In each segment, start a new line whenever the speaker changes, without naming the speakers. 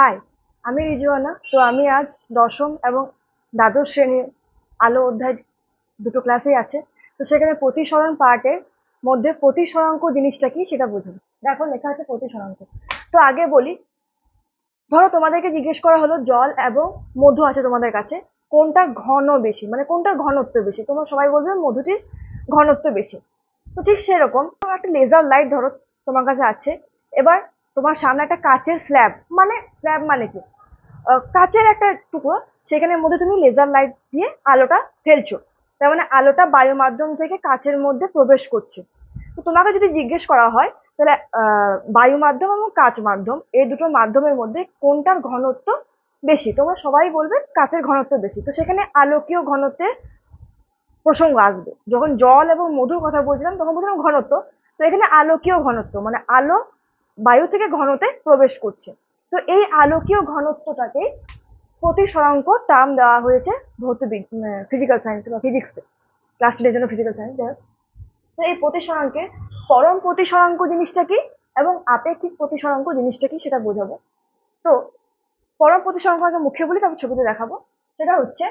high আমি রিজুয়ানা তো আমি আজ দশম এবং দ্বাদশ শ্রেণীর আলো অধ্যায় দুটো ক্লাসেই আছে তো সেখানে প্রতিসরণ পার্টের মধ্যে প্রতিসরাঙ্ক জিনিসটা কি সেটা বুঝুন দেখো লেখা আছে প্রতিসরাঙ্ক তো আগে বলি ধরো তোমাদেরকে জিজ্ঞেস করা হলো জল এবং মধু আছে তোমাদের কাছে কোনটা ঘন বেশি মানে কোনটার ঘনত্ব বেশি তোমরা সবাই বলবে মধুটির ঘনত্ব বেশি তো ঠিক সেরকম একটা লেজার লাইট ধরো তোমার কাছে আছে এবার তোমার সামনে একটা কাচের স্ল্যাব মানে স্ল্যাব মানে কি কাচের একটা টুকরো সেখানের মধ্যে তুমি লেজার লাইট দিয়ে আলোটা ফেলছো তার মানে আলোটা বায়ু মাধ্যম থেকে কাচের মধ্যে প্রবেশ করছে তো তোমাকে যদি জিজ্ঞেস করা হয় তাহলে বায়ু মাধ্যম এবং কাচ মাধ্যম এই দুটো মাধ্যমের মধ্যে কোনটার ঘনত্ব বেশি তোমরা সবাই বলবে কাচের ঘনত্ব বেশি তো সেখানে আলোকীয় ঘনত্বের প্রসঙ্গ আসবে যখন জল এবং মধুর কথা বলছিলাম তখন বলছিলাম ঘনত্ব তো এখানে আলোকীয় ঘনত্ব মানে আলো বায়ু থেকে ঘনতে প্রবেশ করছে তো এই আলোকীয় ঘনত্বটাকে প্রতিসরাঙ্ক টার্ম দেওয়া হয়েছে ভৌত ফিজিক্যাল সায়েন্স বা ফিজিক্সে ক্লাস টেনের জন্য ফিজিক্যাল সায়েন্স যাই তো এই প্রতিসরাঙ্কে পরম প্রতিসরাঙ্ক জিনিসটা কি এবং আপেক্ষিক প্রতিসরাঙ্ক জিনিসটা কি সেটা বোঝাবো তো পরম প্রতিসরাঙ্ক আগে মুখে বলি তারপর ছবিতে দেখাবো সেটা হচ্ছে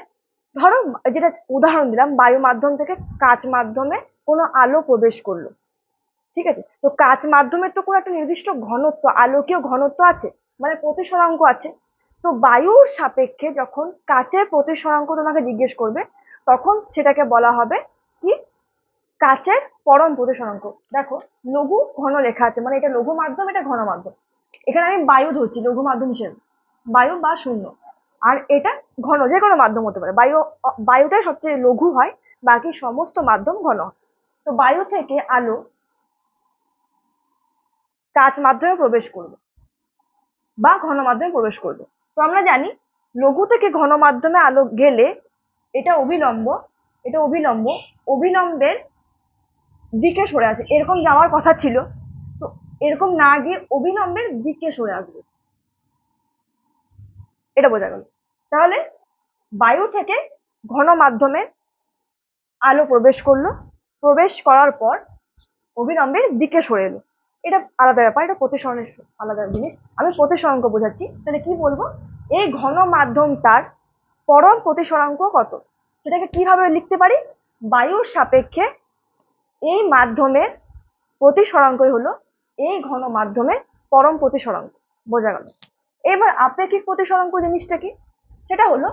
ধরো যেটা উদাহরণ দিলাম বায়ু মাধ্যম থেকে কাচ মাধ্যমে কোনো আলো প্রবেশ করলো ঠিক আছে তো কাঁচ মাধ্যমের তো কোনো একটা নির্দিষ্ট ঘনত্ব আলোকীয় ঘনত্ব আছে মানে প্রতিসরাঙ্ক আছে তো বায়ুর সাপেক্ষে যখন কাচের প্রতিসরাঙ্ক তোমাকে জিজ্ঞেস করবে তখন সেটাকে বলা হবে কি কাচের পরম প্রতিসরাঙ্ক দেখো লঘু ঘন লেখা আছে মানে এটা লঘু মাধ্যম এটা ঘন মাধ্যম এখানে আমি বায়ু ধরছি লঘু মাধ্যম হিসেবে বায়ু বা শূন্য আর এটা ঘন যে কোনো মাধ্যম হতে পারে বায়ু বায়ুটাই সবচেয়ে লঘু হয় বাকি সমস্ত মাধ্যম ঘন তো বায়ু থেকে আলো কাঁচ মাধ্যমে প্রবেশ করবে বা ঘন মাধ্যমে প্রবেশ করবে তো আমরা জানি লঘু থেকে ঘন মাধ্যমে আলো গেলে এটা অবিলম্ব এটা অবিলম্ব অবিলম্বের দিকে সরে আছে এরকম যাওয়ার কথা ছিল তো এরকম না গিয়ে অবিলম্বের দিকে সরে আসবে এটা বোঝা গেল তাহলে বায়ু থেকে ঘন মাধ্যমে আলো প্রবেশ করলো প্রবেশ করার পর অবিলম্বের দিকে সরে এলো এটা আলাদা ব্যাপার এটা প্রতিসরণের আলাদা জিনিস আমি প্রতিসরাঙ্ক বোঝাচ্ছি তাহলে কি বলবো এই ঘন মাধ্যমটার পরম প্রতিসরাঙ্ক কত সেটাকে কিভাবে লিখতে পারি বায়ুর সাপেক্ষে এই মাধ্যমের প্রতিসরাঙ্কই হলো এই ঘন মাধ্যমের পরম প্রতিসরাঙ্ক বোঝা গেল এবার আপেক্ষিক প্রতিসরাঙ্ক জিনিসটা কি সেটা হলো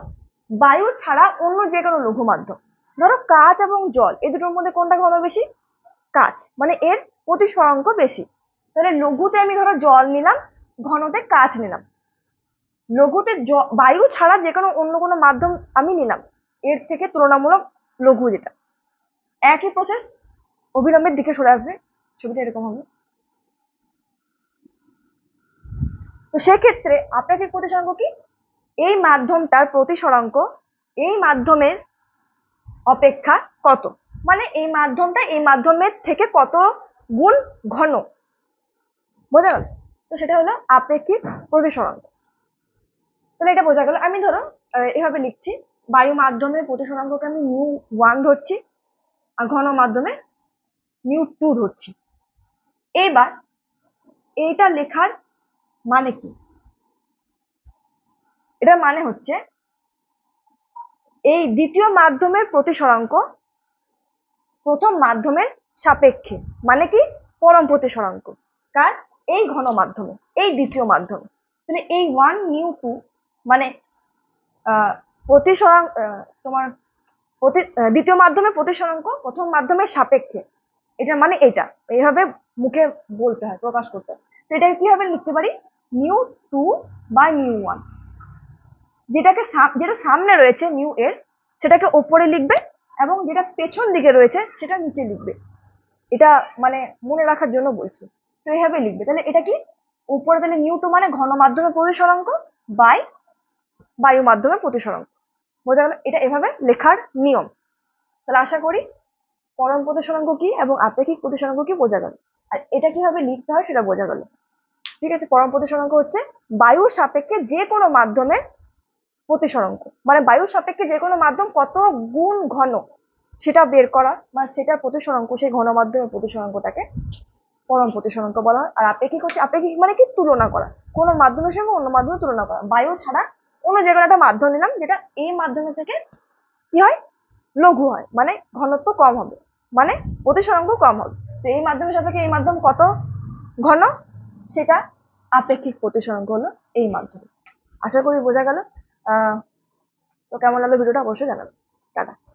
বায়ু ছাড়া অন্য যে কোনো লঘু মাধ্যম ধরো কাঁচ এবং জল এই দুটোর মধ্যে কোনটা ঘন বেশি কাঁচ মানে এর প্রতিসরাঙ্ক বেশি তাহলে লঘুতে আমি ধরো জল নিলাম ঘনতে কাজ নিলাম লঘুতে বায়ু ছাড়া যে কোনো অন্য কোনো মাধ্যম আমি নিলাম এর থেকে তুলনামূলক লঘু যেটা একই প্রসেস অবিলম্বের দিকে সরে আসবে ছবিটা এরকম হবে তো সেক্ষেত্রে আপেক্ষিক প্রতিসরাঙ্ক কি এই মাধ্যমটার প্রতিসরাঙ্ক এই মাধ্যমের অপেক্ষা কত মানে এই মাধ্যমটা এই মাধ্যমের থেকে কত গুণ ঘন বোঝা গেল তো সেটা হলো আপেক্ষিক প্রতিসরাঙ্ক তাহলে এটা বোঝা গেল আমি ধরো এভাবে লিখছি বায়ু মাধ্যমে প্রতিসরাঙ্ককে আমি নিউ ওয়ান ধরছি আর ঘন মাধ্যমে নিউ টু ধরছি এইবার এইটা লেখার মানে কি এটার মানে হচ্ছে এই দ্বিতীয় মাধ্যমের প্রতিসরাঙ্ক প্রথম মাধ্যমের সাপেক্ষে মানে কি পরম প্রতিসরাঙ্ক কার এই ঘন মাধ্যমে এই দ্বিতীয় মাধ্যমে তাহলে এই ওয়ান নিউ টু মানে প্রতিসরাং তোমার প্রতি দ্বিতীয় মাধ্যমে প্রতিসরাঙ্ক প্রথম মাধ্যমের সাপেক্ষে এটা মানে এটা এইভাবে মুখে বলতে হয় প্রকাশ করতে হয় তো এটা কিভাবে লিখতে পারি নিউ টু বা নিউ ওয়ান যেটাকে যেটা সামনে রয়েছে নিউ এর সেটাকে ওপরে লিখবে এবং যেটা পেছন দিকে রয়েছে সেটা নিচে লিখবে এটা মানে মনে রাখার জন্য বলছি তো এইভাবে লিখবে তাহলে এটা কি উপরে তাহলে নিউ টু মানে ঘন মাধ্যমে প্রতিসরাঙ্ক বাই বায়ু মাধ্যমে প্রতিসরাঙ্ক বোঝা গেল এটা এভাবে লেখার নিয়ম তাহলে আশা করি পরম প্রতিসরাঙ্ক কি এবং আপেক্ষিক প্রতিসরাঙ্ক কি বোঝা গেল আর এটা কিভাবে লিখতে হয় সেটা বোঝা গেল ঠিক আছে পরম প্রতিসরাঙ্ক হচ্ছে বায়ুর সাপেক্ষে যে কোনো মাধ্যমে প্রতিসরাঙ্ক মানে বায়ুর সাপেক্ষে যে কোনো মাধ্যম কত গুণ ঘন সেটা বের করা মানে সেটা প্রতিসরাঙ্ক সেই ঘন মাধ্যমে প্রতিসরাঙ্কটাকে পরম প্রতিসরণকে বলা হয় আর আপেক্ষিক হচ্ছে আপেক্ষিক মানে কি তুলনা করা কোনো মাধ্যমের সঙ্গে অন্য মাধ্যমে তুলনা করা বায়ু ছাড়া অন্য জায়গায় একটা মাধ্যম নিলাম যেটা এই মাধ্যমে থেকে কি হয় লঘু হয় মানে ঘনত্ব কম হবে মানে প্রতিসরঙ্গ কম হবে তো এই মাধ্যমের সাথে এই মাধ্যম কত ঘন সেটা আপেক্ষিক প্রতিসরঙ্গ হলো এই মাধ্যমে আশা করি বোঝা গেল তো কেমন লাগলো ভিডিওটা অবশ্যই জানাবেন টাটা